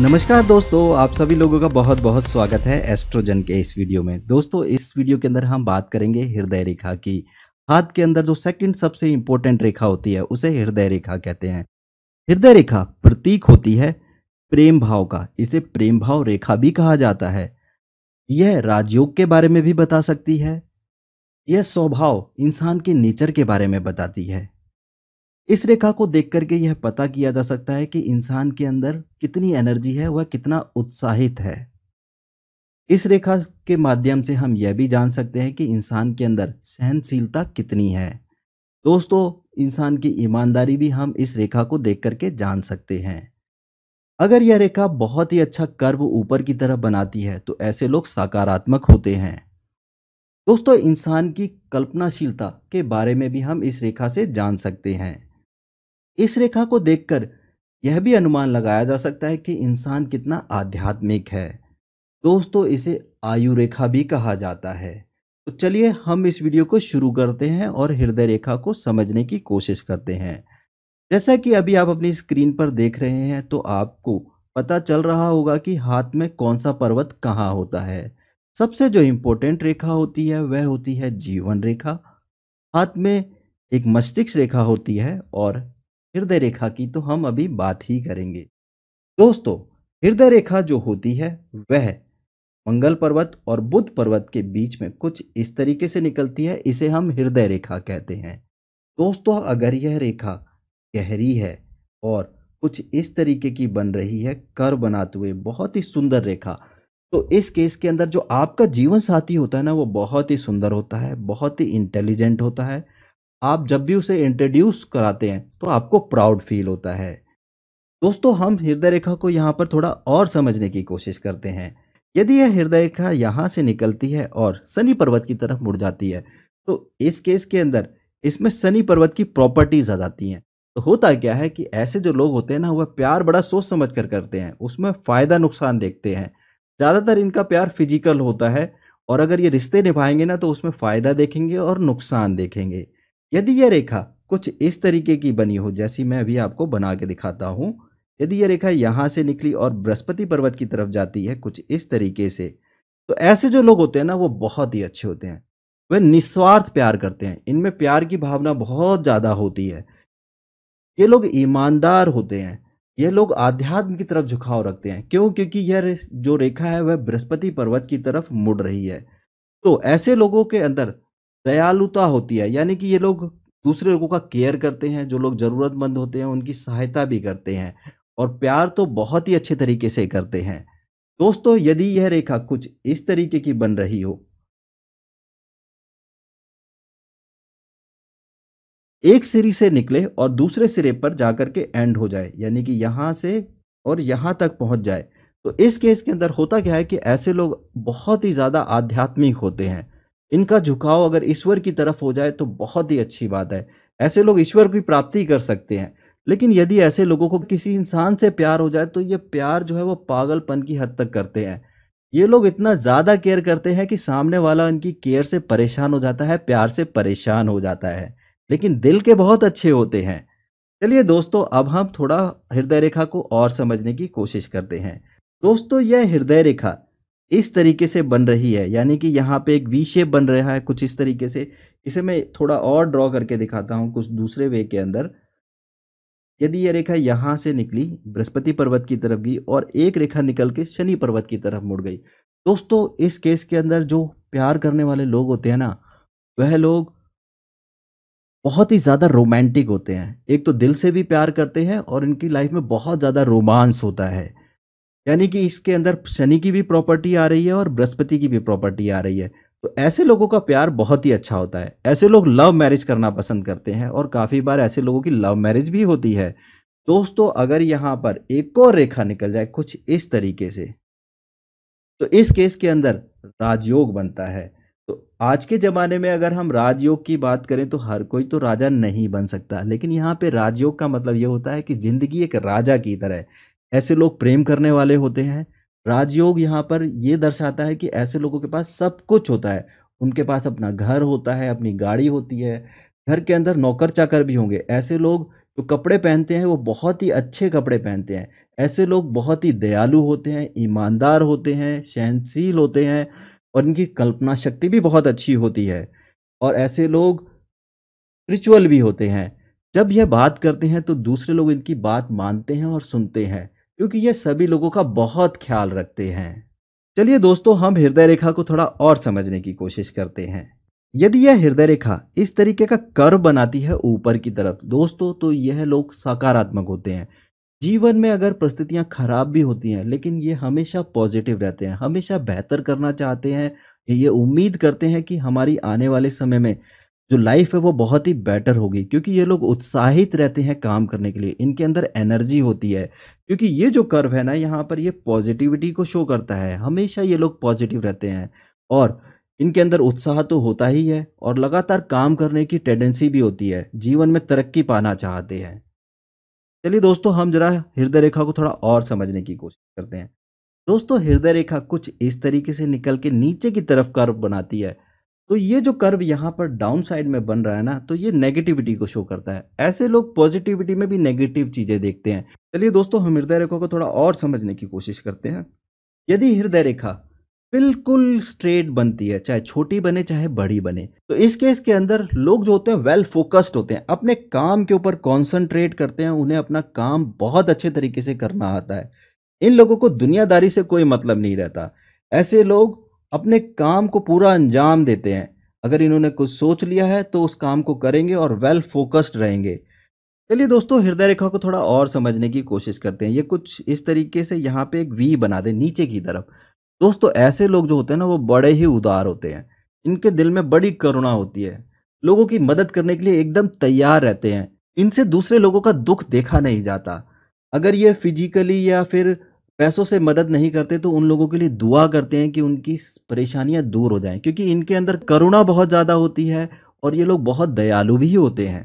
नमस्कार दोस्तों आप सभी लोगों का बहुत बहुत स्वागत है एस्ट्रोजन के इस वीडियो में दोस्तों इस वीडियो के अंदर हम बात करेंगे हृदय रेखा की हाथ के अंदर जो सेकंड सबसे इंपॉर्टेंट रेखा होती है उसे हृदय रेखा कहते हैं हृदय रेखा प्रतीक होती है प्रेम भाव का इसे प्रेम भाव रेखा भी कहा जाता है यह राजयोग के बारे में भी बता सकती है यह स्वभाव इंसान के नेचर के बारे में बताती है इस रेखा को देख करके यह पता किया जा सकता है कि इंसान के अंदर कितनी एनर्जी है वह कितना उत्साहित है इस रेखा के माध्यम से हम यह भी जान सकते हैं कि इंसान के अंदर सहनशीलता कितनी है दोस्तों इंसान की ईमानदारी भी हम इस रेखा को देख करके जान सकते हैं अगर यह रेखा बहुत ही अच्छा कर्व ऊपर की तरफ बनाती है तो ऐसे लोग सकारात्मक होते हैं दोस्तों इंसान की कल्पनाशीलता के बारे में भी हम इस रेखा से जान सकते हैं इस रेखा को देखकर यह भी अनुमान लगाया जा सकता है कि इंसान कितना आध्यात्मिक है दोस्तों इसे आयु रेखा भी कहा जाता है तो चलिए हम इस वीडियो को शुरू करते हैं और हृदय रेखा को समझने की कोशिश करते हैं जैसा कि अभी आप अपनी स्क्रीन पर देख रहे हैं तो आपको पता चल रहा होगा कि हाथ में कौन सा पर्वत कहाँ होता है सबसे जो इम्पोर्टेंट रेखा होती है वह होती है जीवन रेखा हाथ में एक मस्तिष्क रेखा होती है और हृदय रेखा की तो हम अभी बात ही करेंगे दोस्तों हृदय रेखा जो होती है वह मंगल पर्वत और बुद्ध पर्वत के बीच में कुछ इस तरीके से निकलती है इसे हम हृदय रेखा कहते हैं दोस्तों अगर यह रेखा गहरी है और कुछ इस तरीके की बन रही है कर बनाते हुए बहुत ही सुंदर रेखा तो इस केस के अंदर जो आपका जीवन साथी होता है ना वो बहुत ही सुंदर होता है बहुत ही इंटेलिजेंट होता है आप जब भी उसे इंट्रोड्यूस कराते हैं तो आपको प्राउड फील होता है दोस्तों हम हृदय रेखा को यहाँ पर थोड़ा और समझने की कोशिश करते हैं यदि यह हृदय रेखा यहाँ से निकलती है और शनि पर्वत की तरफ मुड़ जाती है तो इस केस के अंदर इसमें शनि पर्वत की प्रॉपर्टीज आ जाती हैं तो होता क्या है कि ऐसे जो लोग होते हैं ना वह प्यार बड़ा सोच समझ कर करते हैं उसमें फ़ायदा नुकसान देखते हैं ज़्यादातर इनका प्यार फिजिकल होता है और अगर ये रिश्ते निभाएंगे ना तो उसमें फ़ायदा देखेंगे और नुकसान देखेंगे यदि यह रेखा कुछ इस तरीके की बनी हो जैसी मैं अभी आपको बना के दिखाता हूँ यदि यह रेखा यहाँ से निकली और बृहस्पति पर्वत की तरफ जाती है कुछ इस तरीके से तो ऐसे जो लोग होते हैं ना वो बहुत ही अच्छे होते हैं वह निस्वार्थ प्यार करते हैं इनमें प्यार की भावना बहुत ज़्यादा होती है ये लोग ईमानदार होते हैं ये लोग आध्यात्म की तरफ झुकाव रखते हैं क्यों क्योंकि यह जो रेखा है वह बृहस्पति पर्वत की तरफ मुड़ रही है तो ऐसे लोगों के अंदर दयालुता होती है यानी कि ये लोग दूसरे लोगों का केयर करते हैं जो लोग ज़रूरतमंद होते हैं उनकी सहायता भी करते हैं और प्यार तो बहुत ही अच्छे तरीके से करते हैं दोस्तों यदि यह रेखा कुछ इस तरीके की बन रही हो एक सिरे से निकले और दूसरे सिरे पर जाकर के एंड हो जाए यानी कि यहाँ से और यहाँ तक पहुँच जाए तो इस केस के अंदर होता क्या है कि ऐसे लोग बहुत ही ज़्यादा आध्यात्मिक होते हैं इनका झुकाव अगर ईश्वर की तरफ हो जाए तो बहुत ही अच्छी बात है ऐसे लोग ईश्वर की प्राप्ति कर सकते हैं लेकिन यदि ऐसे लोगों को किसी इंसान से प्यार हो जाए तो ये प्यार जो है वो पागलपन की हद तक करते हैं ये लोग इतना ज़्यादा केयर करते हैं कि सामने वाला इनकी केयर से परेशान हो जाता है प्यार से परेशान हो जाता है लेकिन दिल के बहुत अच्छे होते हैं चलिए दोस्तों अब हम थोड़ा हृदय रेखा को और समझने की कोशिश करते हैं दोस्तों यह हृदय रेखा इस तरीके से बन रही है यानी कि यहाँ पे एक वी शेप बन रहा है कुछ इस तरीके से इसे मैं थोड़ा और ड्रॉ करके दिखाता हूँ कुछ दूसरे वे के अंदर यदि यह रेखा यहाँ से निकली बृहस्पति पर्वत की तरफ गई और एक रेखा निकल के शनि पर्वत की तरफ मुड़ गई दोस्तों इस केस के अंदर जो प्यार करने वाले लोग होते हैं ना वह लोग बहुत ही ज़्यादा रोमांटिक होते हैं एक तो दिल से भी प्यार करते हैं और इनकी लाइफ में बहुत ज़्यादा रोमांस होता है यानी कि इसके अंदर शनि की भी प्रॉपर्टी आ रही है और बृहस्पति की भी प्रॉपर्टी आ रही है तो ऐसे लोगों का प्यार बहुत ही अच्छा होता है ऐसे लोग लव मैरिज करना पसंद करते हैं और काफ़ी बार ऐसे लोगों की लव मैरिज भी होती है दोस्तों अगर यहाँ पर एक और रेखा निकल जाए कुछ इस तरीके से तो इस केस के अंदर राजयोग बनता है तो आज के ज़माने में अगर हम राजयोग की बात करें तो हर कोई तो राजा नहीं बन सकता लेकिन यहाँ पे राजयोग का मतलब ये होता है कि ज़िंदगी एक राजा की तरह ऐसे लोग प्रेम करने वाले होते हैं राजयोग यहाँ पर ये दर्शाता है कि ऐसे लोगों के पास सब कुछ होता है उनके पास अपना घर होता है अपनी गाड़ी होती है घर के अंदर नौकर चाकर भी होंगे ऐसे लोग जो कपड़े पहनते हैं वो बहुत ही अच्छे कपड़े पहनते हैं ऐसे लोग बहुत ही दयालु होते हैं ईमानदार होते हैं सहनशील होते हैं और इनकी कल्पना शक्ति भी बहुत अच्छी होती है और ऐसे लोग रिचुअल भी होते हैं जब यह बात करते हैं तो दूसरे लोग इनकी बात मानते हैं और सुनते हैं क्योंकि ये सभी लोगों का बहुत ख्याल रखते हैं चलिए दोस्तों हम हृदय रेखा को थोड़ा और समझने की कोशिश करते हैं यदि यह हृदय रेखा इस तरीके का कर्व बनाती है ऊपर की तरफ दोस्तों तो यह लोग सकारात्मक होते हैं जीवन में अगर परिस्थितियां खराब भी होती हैं लेकिन ये हमेशा पॉजिटिव रहते हैं हमेशा बेहतर करना चाहते हैं ये उम्मीद करते हैं कि हमारी आने वाले समय में जो लाइफ है वो बहुत ही बेटर होगी क्योंकि ये लोग उत्साहित रहते हैं काम करने के लिए इनके अंदर एनर्जी होती है क्योंकि ये जो कर्व है ना यहाँ पर ये पॉजिटिविटी को शो करता है हमेशा ये लोग पॉजिटिव रहते हैं और इनके अंदर उत्साह तो होता ही है और लगातार काम करने की टेंडेंसी भी होती है जीवन में तरक्की पाना चाहते हैं चलिए दोस्तों हम जरा हृदय रेखा को थोड़ा और समझने की कोशिश करते हैं दोस्तों हृदय रेखा कुछ इस तरीके से निकल के नीचे की तरफ कर्व बनाती है तो ये जो कर्व यहाँ पर डाउन साइड में बन रहा है ना तो ये नेगेटिविटी को शो करता है ऐसे लोग पॉजिटिविटी में भी नेगेटिव चीज़ें देखते हैं चलिए दोस्तों हम हृदय रेखा को थोड़ा और समझने की कोशिश करते हैं यदि हृदय रेखा बिल्कुल स्ट्रेट बनती है चाहे छोटी बने चाहे बड़ी बने तो इस केस के अंदर लोग जो होते हैं वेल फोकस्ड होते हैं अपने काम के ऊपर कॉन्सेंट्रेट करते हैं उन्हें अपना काम बहुत अच्छे तरीके से करना आता है इन लोगों को दुनियादारी से कोई मतलब नहीं रहता ऐसे लोग अपने काम को पूरा अंजाम देते हैं अगर इन्होंने कुछ सोच लिया है तो उस काम को करेंगे और वेल फोकस्ड रहेंगे चलिए दोस्तों हृदय रेखा को थोड़ा और समझने की कोशिश करते हैं ये कुछ इस तरीके से यहाँ पे एक वी बना दें नीचे की तरफ दोस्तों ऐसे लोग जो होते हैं ना वो बड़े ही उदार होते हैं इनके दिल में बड़ी करुणा होती है लोगों की मदद करने के लिए एकदम तैयार रहते हैं इनसे दूसरे लोगों का दुख देखा नहीं जाता अगर ये फिजिकली या फिर पैसों से मदद नहीं करते तो उन लोगों के लिए दुआ करते हैं कि उनकी परेशानियां दूर हो जाएं क्योंकि इनके अंदर करुणा बहुत ज़्यादा होती है और ये लोग बहुत दयालु भी होते हैं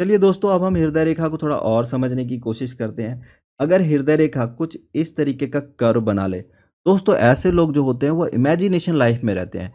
चलिए दोस्तों अब हम हृदय रेखा को थोड़ा और समझने की कोशिश करते हैं अगर हृदय रेखा कुछ इस तरीके का कर बना ले दोस्तों ऐसे लोग जो होते हैं वो इमेजिनेशन लाइफ में रहते हैं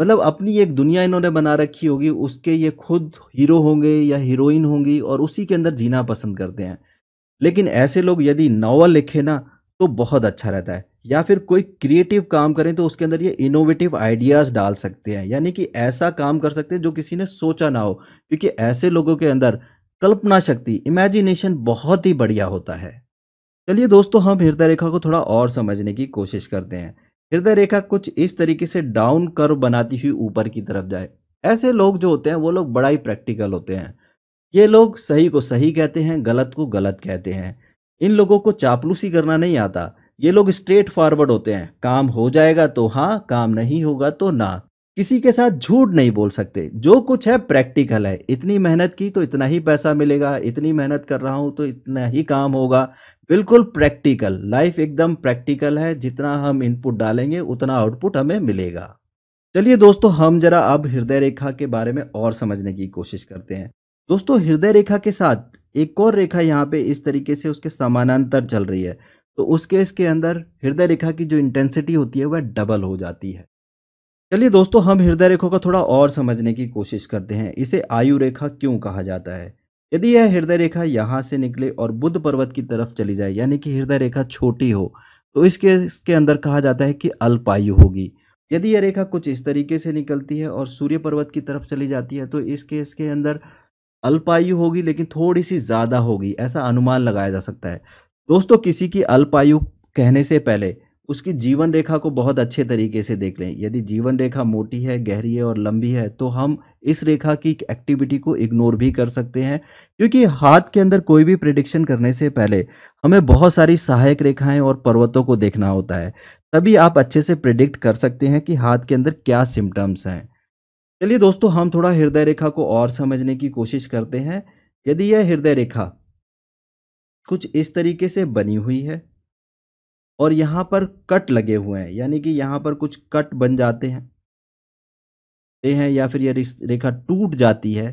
मतलब अपनी एक दुनिया इन्होंने बना रखी होगी उसके ये खुद हीरो होंगे या हीरोइन होंगी और उसी के अंदर जीना पसंद करते हैं लेकिन ऐसे लोग यदि नावल लिखे ना तो बहुत अच्छा रहता है या फिर कोई क्रिएटिव काम करें तो उसके अंदर ये इनोवेटिव आइडियाज़ डाल सकते हैं यानी कि ऐसा काम कर सकते हैं जो किसी ने सोचा ना हो क्योंकि ऐसे लोगों के अंदर कल्पना शक्ति इमेजिनेशन बहुत ही बढ़िया होता है चलिए दोस्तों हम हृदय रेखा को थोड़ा और समझने की कोशिश करते हैं हृदय रेखा कुछ इस तरीके से डाउन कर्व बनाती हुई ऊपर की तरफ जाए ऐसे लोग जो होते हैं वो लोग बड़ा ही प्रैक्टिकल होते हैं ये लोग सही को सही कहते हैं गलत को गलत कहते हैं इन लोगों को चापलूसी करना नहीं आता ये लोग स्ट्रेट फॉरवर्ड होते हैं काम हो जाएगा तो हाँ काम नहीं होगा तो ना किसी के साथ झूठ नहीं बोल सकते जो कुछ है प्रैक्टिकल है इतनी मेहनत की तो इतना ही पैसा मिलेगा इतनी मेहनत कर रहा हूं तो इतना ही काम होगा बिल्कुल प्रैक्टिकल लाइफ एकदम प्रैक्टिकल है जितना हम इनपुट डालेंगे उतना आउटपुट हमें मिलेगा चलिए दोस्तों हम जरा अब हृदय रेखा के बारे में और समझने की कोशिश करते हैं दोस्तों हृदय रेखा के साथ एक और रेखा यहाँ पे इस तरीके से उसके समानांतर चल रही है तो उस केस के अंदर हृदय रेखा की जो इंटेंसिटी होती है वह डबल हो जाती है चलिए दोस्तों हम हृदय रेखा को थोड़ा और समझने की कोशिश करते हैं इसे आयु रेखा क्यों कहा जाता है यदि यह हृदय रेखा यहाँ से निकले और बुद्ध पर्वत की तरफ चली जाए यानी कि हृदय रेखा छोटी हो तो इस केस के अंदर कहा जाता है कि अल्पायु होगी यदि यह रेखा कुछ इस तरीके से निकलती है और सूर्य पर्वत की तरफ चली जाती है तो इस केस के अंदर अल्पायु होगी लेकिन थोड़ी सी ज़्यादा होगी ऐसा अनुमान लगाया जा सकता है दोस्तों किसी की अल्पायु कहने से पहले उसकी जीवन रेखा को बहुत अच्छे तरीके से देख लें यदि जीवन रेखा मोटी है गहरी है और लंबी है तो हम इस रेखा की एक्टिविटी को इग्नोर भी कर सकते हैं क्योंकि हाथ के अंदर कोई भी प्रिडिक्शन करने से पहले हमें बहुत सारी सहायक रेखाएं और पर्वतों को देखना होता है तभी आप अच्छे से प्रिडिक्ट कर सकते हैं कि हाथ के अंदर क्या सिम्टम्स हैं चलिए दोस्तों हम थोड़ा हृदय रेखा को और समझने की कोशिश करते हैं यदि यह हृदय रेखा कुछ इस तरीके से बनी हुई है और यहाँ पर कट लगे हुए हैं यानी कि यहाँ पर कुछ कट बन जाते हैं हैं या फिर यह रेखा टूट जाती है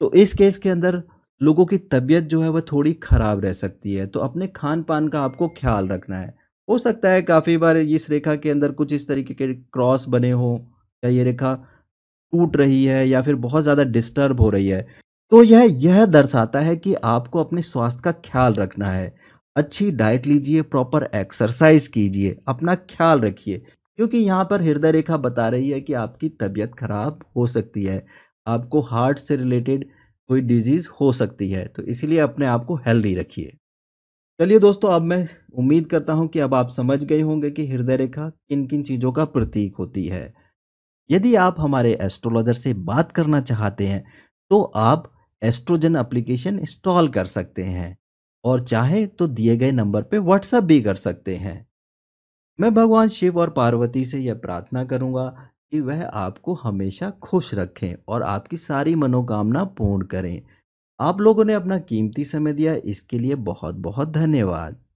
तो इस केस के अंदर लोगों की तबीयत जो है वह थोड़ी ख़राब रह सकती है तो अपने खान पान का आपको ख्याल रखना है हो सकता है काफ़ी बार इस रेखा के अंदर कुछ इस तरीके के क्रॉस बने हों या ये रेखा टूट रही है या फिर बहुत ज़्यादा डिस्टर्ब हो रही है तो यह यह दर्शाता है कि आपको अपने स्वास्थ्य का ख्याल रखना है अच्छी डाइट लीजिए प्रॉपर एक्सरसाइज कीजिए अपना ख्याल रखिए क्योंकि यहाँ पर हृदय रेखा बता रही है कि आपकी तबीयत खराब हो सकती है आपको हार्ट से रिलेटेड कोई डिजीज़ हो सकती है तो इसलिए अपने आप को हेल्दी रखिए चलिए दोस्तों अब मैं उम्मीद करता हूँ कि अब आप समझ गए होंगे कि हृदय रेखा किन किन चीज़ों का प्रतीक होती है यदि आप हमारे एस्ट्रोलॉजर से बात करना चाहते हैं तो आप एस्ट्रोजन एप्लीकेशन इंस्टॉल कर सकते हैं और चाहे तो दिए गए नंबर पर व्हाट्सएप भी कर सकते हैं मैं भगवान शिव और पार्वती से यह प्रार्थना करूंगा कि वह आपको हमेशा खुश रखें और आपकी सारी मनोकामना पूर्ण करें आप लोगों ने अपना कीमती समय दिया इसके लिए बहुत बहुत धन्यवाद